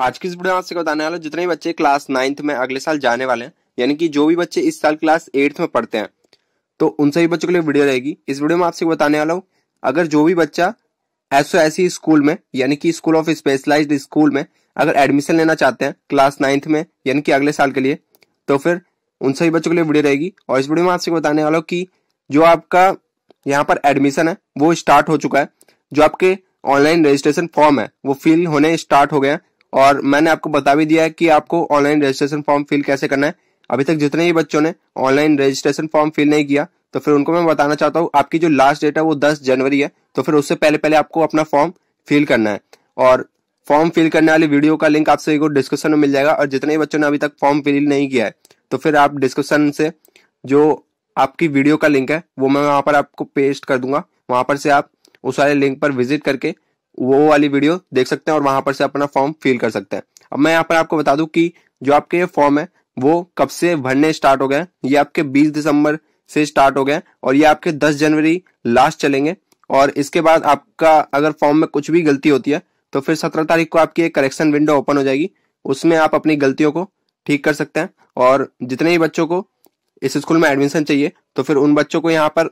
आज की इस वीडियो में आपसे बताने वाला जितने बच्चे क्लास नाइन्थ में अगले साल जाने वाले हैं यानी कि जो भी बच्चे इस साल क्लास एट्थ में पढ़ते हैं तो उन सभी बच्चों के लिए वीडियो रहेगी इस वीडियो में आपसे बताने वाला हूँ अगर जो भी बच्चा ऐसो ऐसी स्कूल में यानी कि स्कूल ऑफ स्पेशलाइज स्कूल में अगर एडमिशन लेना चाहते हैं क्लास नाइन्थ में यानी कि अगले साल के लिए तो फिर उन सभी बच्चों के लिए वीडियो रहेगी और इस वीडियो में आपसे बताने वाला हूँ कि जो आपका यहाँ पर एडमिशन है वो स्टार्ट हो चुका है जो आपके ऑनलाइन रजिस्ट्रेशन फॉर्म है वो फिल होने स्टार्ट हो गए हैं और मैंने आपको बता भी दिया है कि आपको ऑनलाइन रजिस्ट्रेशन फॉर्म फिल कैसे करना है अभी तक जितने भी बच्चों ने ऑनलाइन रजिस्ट्रेशन फॉर्म फिल नहीं किया तो फिर उनको मैं बताना चाहता हूँ आपकी जो लास्ट डेट है वो दस जनवरी है तो फिर उससे पहले पहले आपको अपना फॉर्म फिल करना है और फॉर्म फिल करने वाली वीडियो का लिंक आपसे को डिस्क्रिप्शन में मिल जाएगा और जितने भी बच्चों ने अभी तक फॉर्म फिल नहीं किया है तो फिर आप डिस्क्रिप्शन से जो आपकी वीडियो का लिंक है वो मैं वहाँ पर आपको पेस्ट कर दूंगा वहाँ पर से आप उस वाले लिंक पर विजिट करके वो वाली वीडियो देख सकते हैं और वहां पर से अपना फॉर्म फिल कर सकते हैं अब मैं यहाँ पर आपको बता दू कि जो आपके ये फॉर्म है वो कब से भरने स्टार्ट हो गए ये आपके 20 दिसंबर से स्टार्ट हो गए और ये आपके 10 जनवरी लास्ट चलेंगे और इसके बाद आपका अगर फॉर्म में कुछ भी गलती होती है तो फिर सत्रह तारीख को आपकी एक करेक्शन विंडो ओपन हो जाएगी उसमें आप अपनी गलतियों को ठीक कर सकते हैं और जितने भी बच्चों को इस स्कूल में एडमिशन चाहिए तो फिर उन बच्चों को यहाँ पर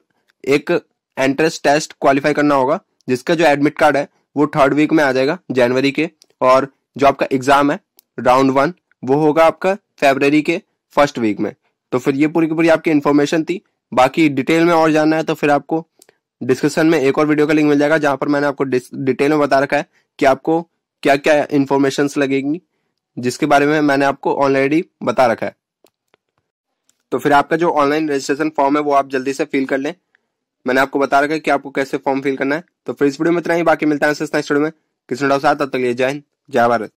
एक एंट्रेंस टेस्ट क्वालिफाई करना होगा जिसका जो एडमिट कार्ड है वो थर्ड वीक में आ जाएगा जनवरी के और जो आपका एग्जाम है राउंड वन वो होगा आपका फेबररी के फर्स्ट वीक में तो फिर ये पूरी की पूरी आपकी इन्फॉर्मेशन थी बाकी डिटेल में और जानना है तो फिर आपको डिस्क्रिप्शन में एक और वीडियो का लिंक मिल जाएगा जहां पर मैंने आपको डिटेल में बता रखा है कि आपको क्या क्या इन्फॉर्मेशन लगेगी जिसके बारे में मैंने आपको ऑलरेडी बता रखा है तो फिर आपका जो ऑनलाइन रजिस्ट्रेशन फॉर्म है वो आप जल्दी से फिल कर लें मैंने आपको बता रखा है कि आपको कैसे फॉर्म फिल करना है तो फिर इस वीडियो में इतना ही बाकी मिलता है स्टूडियो किसी साथ तो तब तक लिए जय हिंद जय भारत